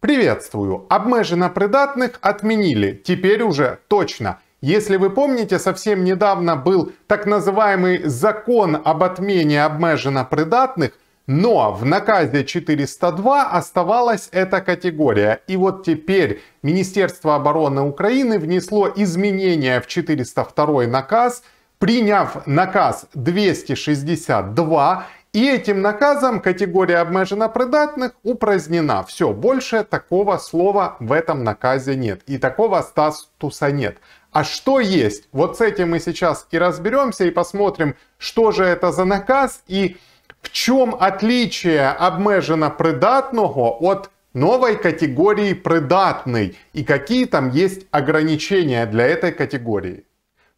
Приветствую! на придатных отменили, теперь уже точно. Если вы помните, совсем недавно был так называемый закон об отмене на придатных, но в наказе 402 оставалась эта категория. И вот теперь Министерство обороны Украины внесло изменения в 402 наказ, приняв наказ 262 и этим наказом категория обмежено придатных упразднена. Все, больше такого слова в этом наказе нет. И такого статуса нет. А что есть? Вот с этим мы сейчас и разберемся, и посмотрим, что же это за наказ, и в чем отличие обмежено придатного от новой категории придатный, и какие там есть ограничения для этой категории.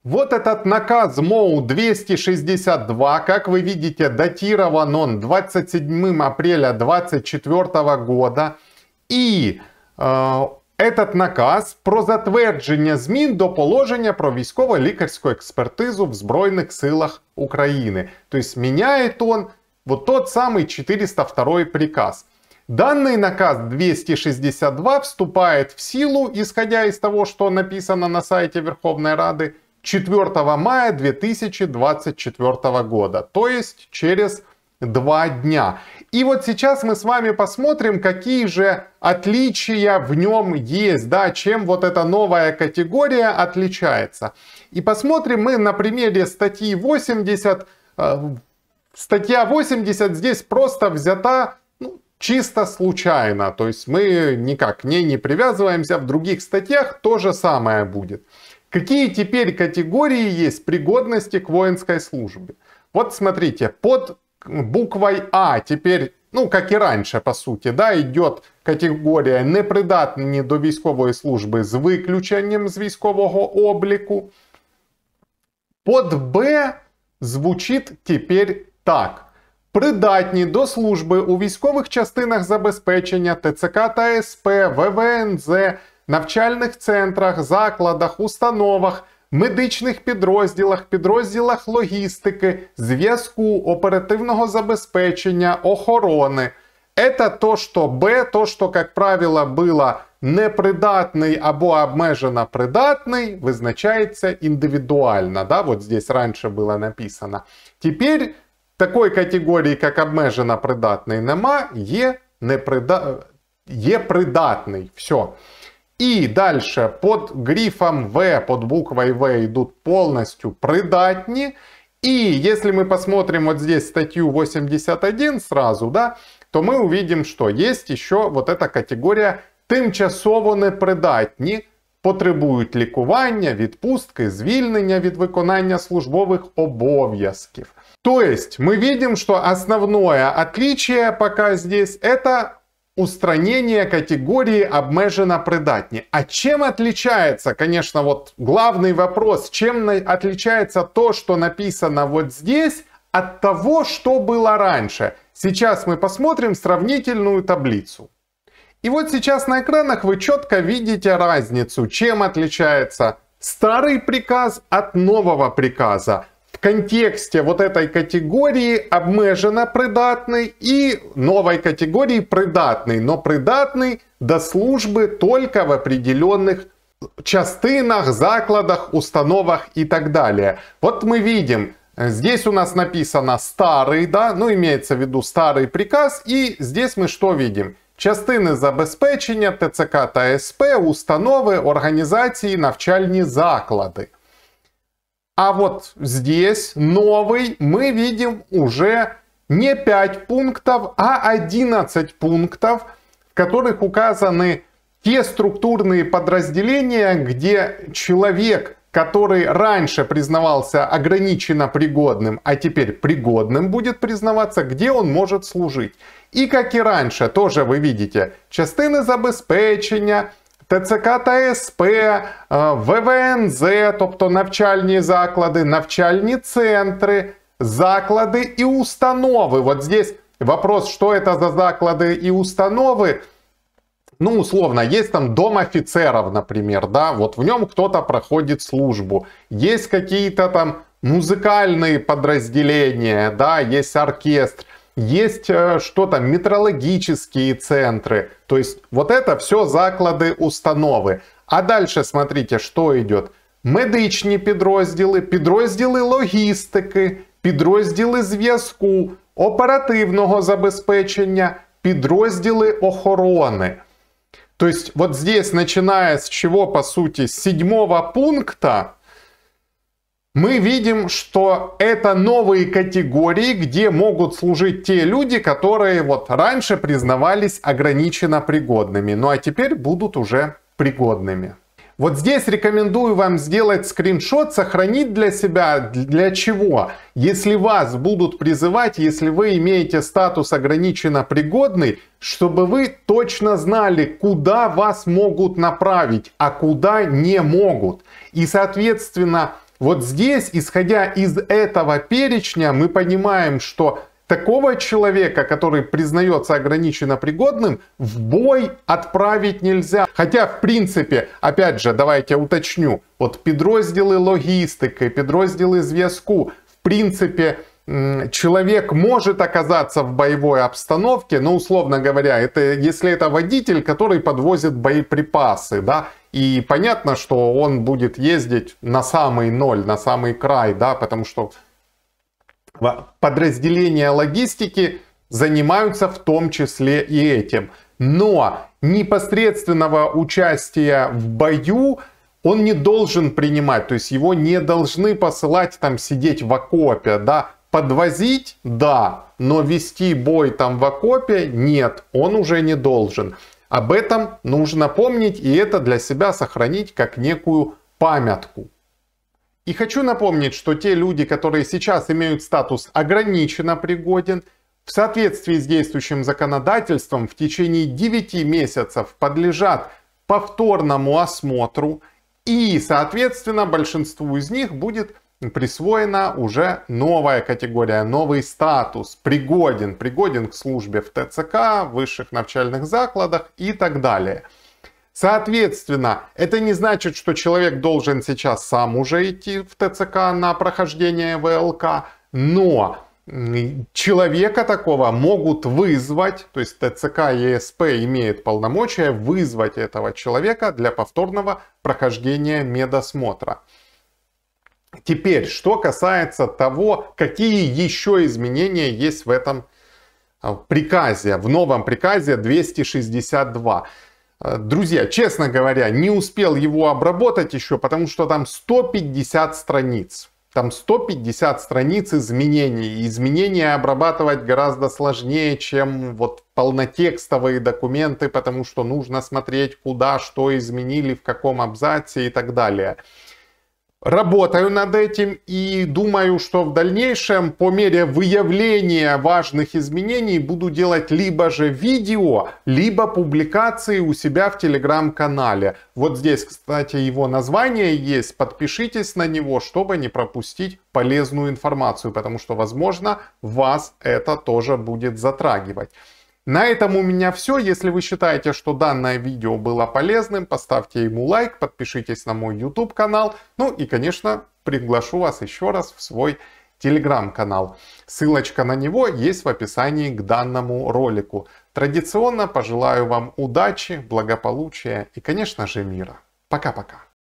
Вот этот наказ МОУ 262, как вы видите, датирован он 27 апреля 2024 года. и е, э, этот наказ про затвердження змін до положения про військово-лікарську экспертизу в Збройних силах Украины. То есть меняет он вот тот самый 402 приказ. Данный наказ 262 вступает в силу, исходя из того, что написано на сайте Верховной Рады, 4 мая 2024 года, то есть через два дня. И вот сейчас мы с вами посмотрим, какие же отличия в нем есть, да, чем вот эта новая категория отличается. И посмотрим мы на примере статьи 80. Э, статья 80 здесь просто взята ну, чисто случайно, то есть мы никак к ней не привязываемся, в других статьях то же самое будет. Какие теперь категории есть пригодности к воинской службе? Вот смотрите, под буквой А теперь, ну как и раньше по сути, да, идет категория непридатные до військової службы с выключением з військового обліку. Под Б звучит теперь так. Придатні до служби у військових частинах забезпечення ТЦК та СП, ВВНЗ, навчальних центрах, закладах, установах, медичних підрозділах, підрозділах логістики, зв'язку, оперативного забезпечення, охорони. Это то, что Б, то, что, как правило, было непридатний або обмежено придатный, визначається индивидуально. Да? Вот здесь раньше было написано. Теперь такой категории, как обмежено придатний, нема, є, неприда... є придатний. Все. И дальше под грифом В, под буквой В идут полностью придатні. И если мы посмотрим вот здесь статью 81 сразу, да, то мы увидим, что есть еще вот эта категория тимчасово непридатні, потребують лікування, відпустки, звільнення від виконання службових обов'язків. То есть мы видим, что основное отличие пока здесь это устранение категории обмежено придатні. А чем отличается, конечно, вот главный вопрос, чем отличается то, что написано вот здесь, от того, что было раньше. Сейчас мы посмотрим сравнительную таблицу. И вот сейчас на экранах вы четко видите разницу, чем отличается старый приказ от нового приказа контексте вот этой категории обмежена придатний и новой категории придатний, но придатний до службы только в определенных частинах, закладах, установах и так далее. Вот мы видим, здесь у нас написано старый, да, ну имеется в виду старый приказ, и здесь мы что видим? Частины забезпечення ТЦК ТСП установы организации навчальные заклады. А вот здесь новый мы видим уже не 5 пунктов, а 11 пунктов, в которых указаны те структурные подразделения, где человек, который раньше признавался ограниченно пригодным, а теперь пригодным будет признаваться, где он может служить. И как и раньше, тоже вы видите, частины забеспечения. ТЦК та СП, ВВНЗ, тобто навчальні заклади, навчальні центри, заклади і установи. Вот здесь вопрос, что это за заклады и установы. Ну, условно, есть там дом офицеров, например, да, вот в нем кто-то проходит службу. Есть какие-то там музыкальные подразделения, да, есть оркестр есть э, что там, метрологические центры. То есть вот это все заклады установы, А дальше смотрите, что идет: Медичні подразделы, подразделы логистики, подразделы зв'язку, оперативного обеспечения, подразделы охраны. То есть вот здесь, начиная с чего, по сути, с седьмого пункта, мы видим, что это новые категории, где могут служить те люди, которые вот раньше признавались ограниченно пригодными, ну а теперь будут уже пригодными. Вот здесь рекомендую вам сделать скриншот, сохранить для себя, для чего. Если вас будут призывать, если вы имеете статус ограниченно пригодный, чтобы вы точно знали, куда вас могут направить, а куда не могут. И, соответственно, вот здесь, исходя из этого перечня, мы понимаем, что такого человека, который признается ограниченно пригодным, в бой отправить нельзя. Хотя, в принципе, опять же, давайте уточню, вот подразделы логистики, подразделы звездку, в принципе, человек может оказаться в боевой обстановке, но ну, условно говоря, это если это водитель, который подвозит боеприпасы, да, и понятно, что он будет ездить на самый ноль, на самый край, да, потому что подразделения логистики занимаются в том числе и этим. Но непосредственного участия в бою он не должен принимать, то есть его не должны посылать там сидеть в окопе, да, подвозить, да, но вести бой там в окопе нет, он уже не должен. Об этом нужно помнить и это для себя сохранить как некую памятку. И хочу напомнить, что те люди, которые сейчас имеют статус ограниченно пригоден, в соответствии с действующим законодательством в течение 9 месяцев подлежат повторному осмотру и, соответственно, большинству из них будет присвоена уже новая категория, новый статус, пригоден, пригоден к службе в ТЦК, высших начальных закладах и так далее. Соответственно, это не значит, что человек должен сейчас сам уже идти в ТЦК на прохождение ВЛК, но человека такого могут вызвать, то есть ТЦК ЕСП имеет полномочия вызвать этого человека для повторного прохождения медосмотра. Теперь, что касается того, какие еще изменения есть в этом а, приказе, в новом приказе 262. Э, друзья, честно говоря, не успел его обработать еще, потому что там 150 страниц. Там 150 страниц изменений. Изменения обрабатывать гораздо сложнее, чем вот полнотекстовые документы, потому что нужно смотреть, куда, что изменили, в каком абзаце и так далее. Работаю над этим и думаю, что в дальнейшем по мере выявления важных изменений буду делать либо же видео, либо публикации у себя в телеграм-канале. Вот здесь, кстати, его название есть. Подпишитесь на него, чтобы не пропустить полезную информацию, потому что, возможно, вас это тоже будет затрагивать. На этом у меня все. Если вы считаете, что данное видео было полезным, поставьте ему лайк, подпишитесь на мой YouTube канал. Ну и, конечно, приглашу вас еще раз в свой телеграм-канал. Ссылочка на него есть в описании к данному ролику. Традиционно пожелаю вам удачи, благополучия и, конечно же, мира. Пока-пока.